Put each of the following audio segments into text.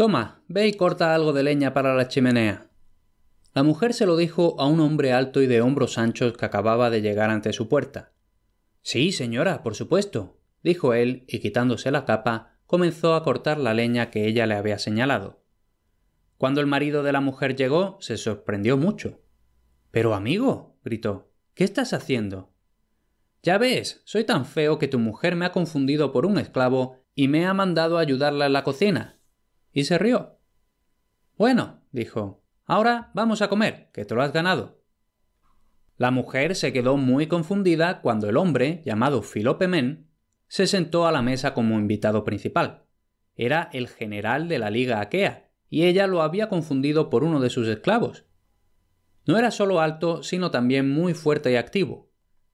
Toma, ve y corta algo de leña para la chimenea. La mujer se lo dijo a un hombre alto y de hombros anchos que acababa de llegar ante su puerta. Sí, señora, por supuesto, dijo él, y quitándose la capa, comenzó a cortar la leña que ella le había señalado. Cuando el marido de la mujer llegó, se sorprendió mucho. Pero amigo, gritó, ¿qué estás haciendo? Ya ves, soy tan feo que tu mujer me ha confundido por un esclavo y me ha mandado a ayudarla en la cocina y se rió. Bueno, dijo, ahora vamos a comer, que te lo has ganado. La mujer se quedó muy confundida cuando el hombre, llamado Filopemen, se sentó a la mesa como invitado principal. Era el general de la Liga Aquea, y ella lo había confundido por uno de sus esclavos. No era solo alto, sino también muy fuerte y activo,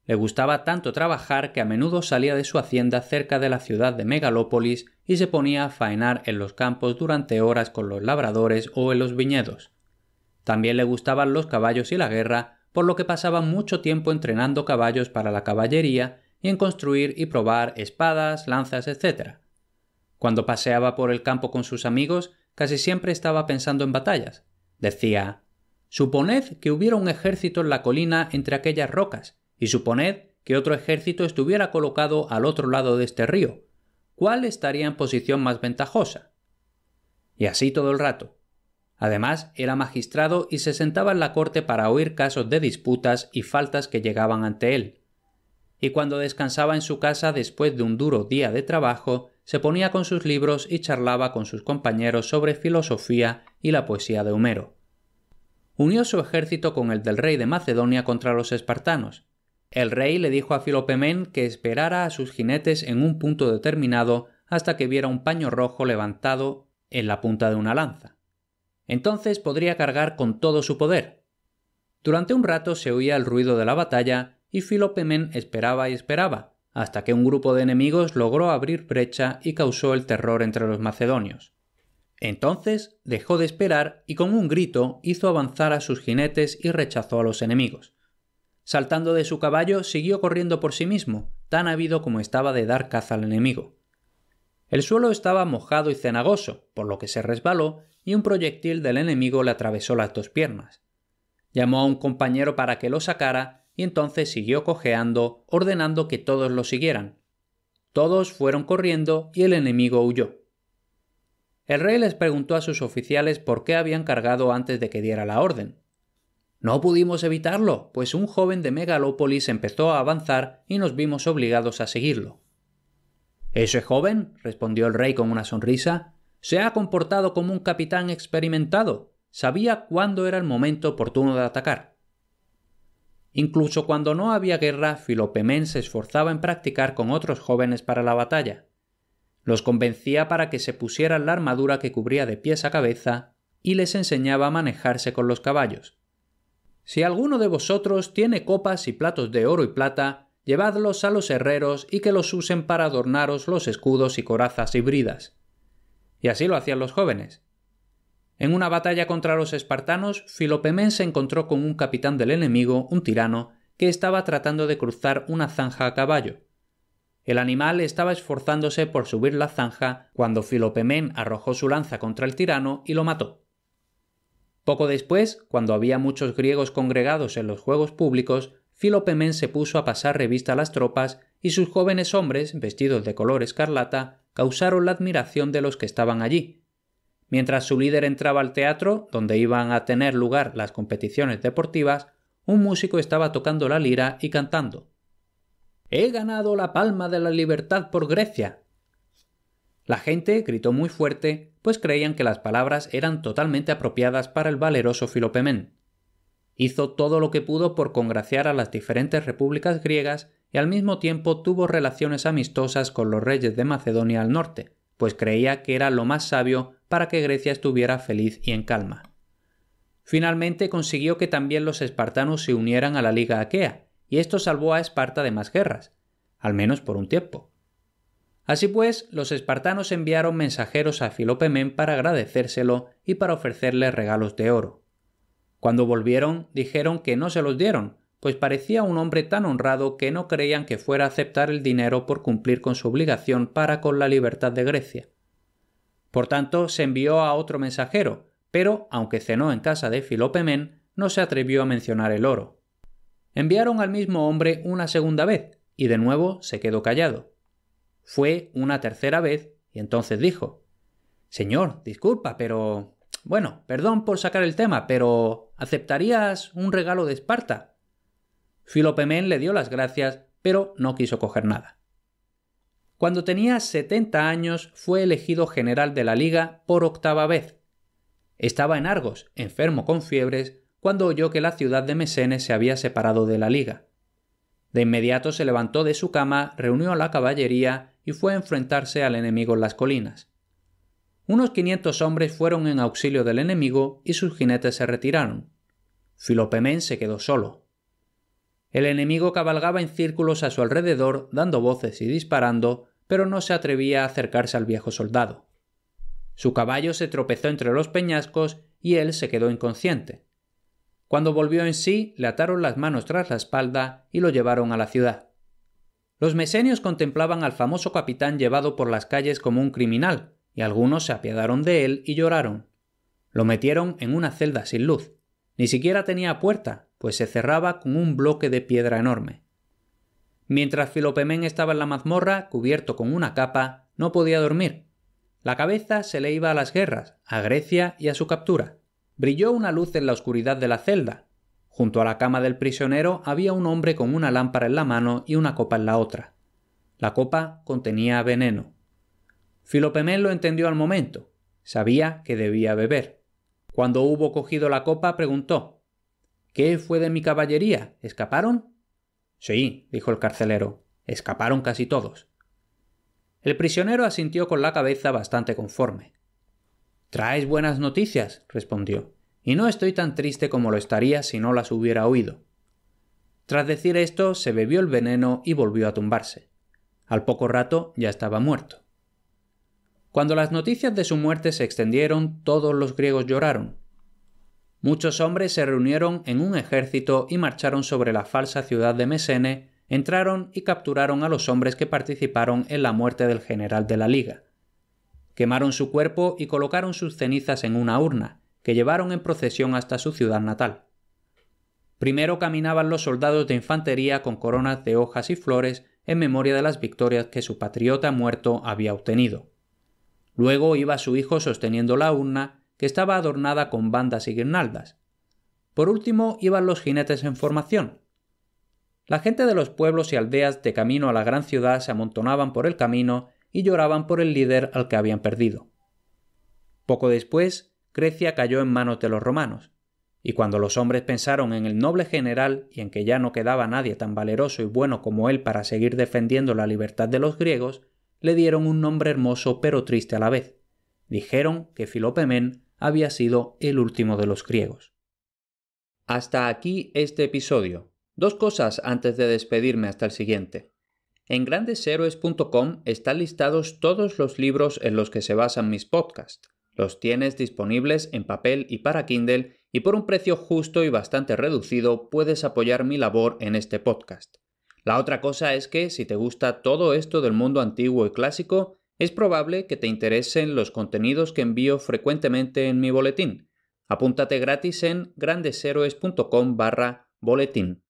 le gustaba tanto trabajar que a menudo salía de su hacienda cerca de la ciudad de Megalópolis y se ponía a faenar en los campos durante horas con los labradores o en los viñedos. También le gustaban los caballos y la guerra, por lo que pasaba mucho tiempo entrenando caballos para la caballería y en construir y probar espadas, lanzas, etc. Cuando paseaba por el campo con sus amigos, casi siempre estaba pensando en batallas. Decía Suponed que hubiera un ejército en la colina entre aquellas rocas, y suponed que otro ejército estuviera colocado al otro lado de este río, ¿cuál estaría en posición más ventajosa? Y así todo el rato. Además, era magistrado y se sentaba en la corte para oír casos de disputas y faltas que llegaban ante él. Y cuando descansaba en su casa después de un duro día de trabajo, se ponía con sus libros y charlaba con sus compañeros sobre filosofía y la poesía de Homero. Unió su ejército con el del rey de Macedonia contra los espartanos, el rey le dijo a Filopemen que esperara a sus jinetes en un punto determinado hasta que viera un paño rojo levantado en la punta de una lanza. Entonces podría cargar con todo su poder. Durante un rato se oía el ruido de la batalla y Filopemen esperaba y esperaba, hasta que un grupo de enemigos logró abrir brecha y causó el terror entre los macedonios. Entonces dejó de esperar y con un grito hizo avanzar a sus jinetes y rechazó a los enemigos. Saltando de su caballo, siguió corriendo por sí mismo, tan ávido como estaba de dar caza al enemigo. El suelo estaba mojado y cenagoso, por lo que se resbaló y un proyectil del enemigo le atravesó las dos piernas. Llamó a un compañero para que lo sacara y entonces siguió cojeando, ordenando que todos lo siguieran. Todos fueron corriendo y el enemigo huyó. El rey les preguntó a sus oficiales por qué habían cargado antes de que diera la orden. No pudimos evitarlo, pues un joven de Megalópolis empezó a avanzar y nos vimos obligados a seguirlo. Ese joven, respondió el rey con una sonrisa, se ha comportado como un capitán experimentado. Sabía cuándo era el momento oportuno de atacar. Incluso cuando no había guerra, Filopemen se esforzaba en practicar con otros jóvenes para la batalla. Los convencía para que se pusieran la armadura que cubría de pies a cabeza y les enseñaba a manejarse con los caballos. Si alguno de vosotros tiene copas y platos de oro y plata, llevadlos a los herreros y que los usen para adornaros los escudos y corazas y bridas. Y así lo hacían los jóvenes. En una batalla contra los espartanos, Filopemén se encontró con un capitán del enemigo, un tirano, que estaba tratando de cruzar una zanja a caballo. El animal estaba esforzándose por subir la zanja cuando Filopemén arrojó su lanza contra el tirano y lo mató. Poco después, cuando había muchos griegos congregados en los juegos públicos, Filopemen se puso a pasar revista a las tropas y sus jóvenes hombres, vestidos de color escarlata, causaron la admiración de los que estaban allí. Mientras su líder entraba al teatro, donde iban a tener lugar las competiciones deportivas, un músico estaba tocando la lira y cantando. He ganado la palma de la libertad por Grecia. La gente gritó muy fuerte pues creían que las palabras eran totalmente apropiadas para el valeroso Filopemén. Hizo todo lo que pudo por congraciar a las diferentes repúblicas griegas y al mismo tiempo tuvo relaciones amistosas con los reyes de Macedonia al norte, pues creía que era lo más sabio para que Grecia estuviera feliz y en calma. Finalmente consiguió que también los espartanos se unieran a la Liga Aquea, y esto salvó a Esparta de más guerras, al menos por un tiempo. Así pues, los espartanos enviaron mensajeros a Filopemen para agradecérselo y para ofrecerle regalos de oro. Cuando volvieron, dijeron que no se los dieron, pues parecía un hombre tan honrado que no creían que fuera a aceptar el dinero por cumplir con su obligación para con la libertad de Grecia. Por tanto, se envió a otro mensajero, pero, aunque cenó en casa de Filopemen, no se atrevió a mencionar el oro. Enviaron al mismo hombre una segunda vez, y de nuevo se quedó callado. Fue una tercera vez y entonces dijo, Señor, disculpa, pero... Bueno, perdón por sacar el tema, pero ¿aceptarías un regalo de Esparta? Filopemén le dio las gracias, pero no quiso coger nada. Cuando tenía 70 años fue elegido general de la Liga por octava vez. Estaba en Argos, enfermo con fiebres, cuando oyó que la ciudad de Mesenes se había separado de la Liga. De inmediato se levantó de su cama, reunió a la caballería y fue a enfrentarse al enemigo en las colinas. Unos 500 hombres fueron en auxilio del enemigo y sus jinetes se retiraron. Filopemén se quedó solo. El enemigo cabalgaba en círculos a su alrededor, dando voces y disparando, pero no se atrevía a acercarse al viejo soldado. Su caballo se tropezó entre los peñascos y él se quedó inconsciente. Cuando volvió en sí, le ataron las manos tras la espalda y lo llevaron a la ciudad. Los mesenios contemplaban al famoso capitán llevado por las calles como un criminal, y algunos se apiadaron de él y lloraron. Lo metieron en una celda sin luz. Ni siquiera tenía puerta, pues se cerraba con un bloque de piedra enorme. Mientras Filopemén estaba en la mazmorra, cubierto con una capa, no podía dormir. La cabeza se le iba a las guerras, a Grecia y a su captura. Brilló una luz en la oscuridad de la celda, Junto a la cama del prisionero había un hombre con una lámpara en la mano y una copa en la otra. La copa contenía veneno. Filopemel lo entendió al momento. Sabía que debía beber. Cuando hubo cogido la copa, preguntó ¿Qué fue de mi caballería? ¿Escaparon? Sí, dijo el carcelero. Escaparon casi todos. El prisionero asintió con la cabeza bastante conforme. Traes buenas noticias, respondió y no estoy tan triste como lo estaría si no las hubiera oído. Tras decir esto, se bebió el veneno y volvió a tumbarse. Al poco rato ya estaba muerto. Cuando las noticias de su muerte se extendieron, todos los griegos lloraron. Muchos hombres se reunieron en un ejército y marcharon sobre la falsa ciudad de Mesene, entraron y capturaron a los hombres que participaron en la muerte del general de la Liga. Quemaron su cuerpo y colocaron sus cenizas en una urna, que llevaron en procesión hasta su ciudad natal. Primero caminaban los soldados de infantería con coronas de hojas y flores en memoria de las victorias que su patriota muerto había obtenido. Luego iba su hijo sosteniendo la urna, que estaba adornada con bandas y guirnaldas. Por último iban los jinetes en formación. La gente de los pueblos y aldeas de camino a la gran ciudad se amontonaban por el camino y lloraban por el líder al que habían perdido. Poco después, Grecia cayó en manos de los romanos, y cuando los hombres pensaron en el noble general y en que ya no quedaba nadie tan valeroso y bueno como él para seguir defendiendo la libertad de los griegos, le dieron un nombre hermoso pero triste a la vez. Dijeron que Filopemen había sido el último de los griegos. Hasta aquí este episodio. Dos cosas antes de despedirme hasta el siguiente. En grandeshéroes.com están listados todos los libros en los que se basan mis podcasts. Los tienes disponibles en papel y para Kindle y por un precio justo y bastante reducido puedes apoyar mi labor en este podcast. La otra cosa es que si te gusta todo esto del mundo antiguo y clásico, es probable que te interesen los contenidos que envío frecuentemente en mi boletín. Apúntate gratis en grandeshéroes.com barra boletín.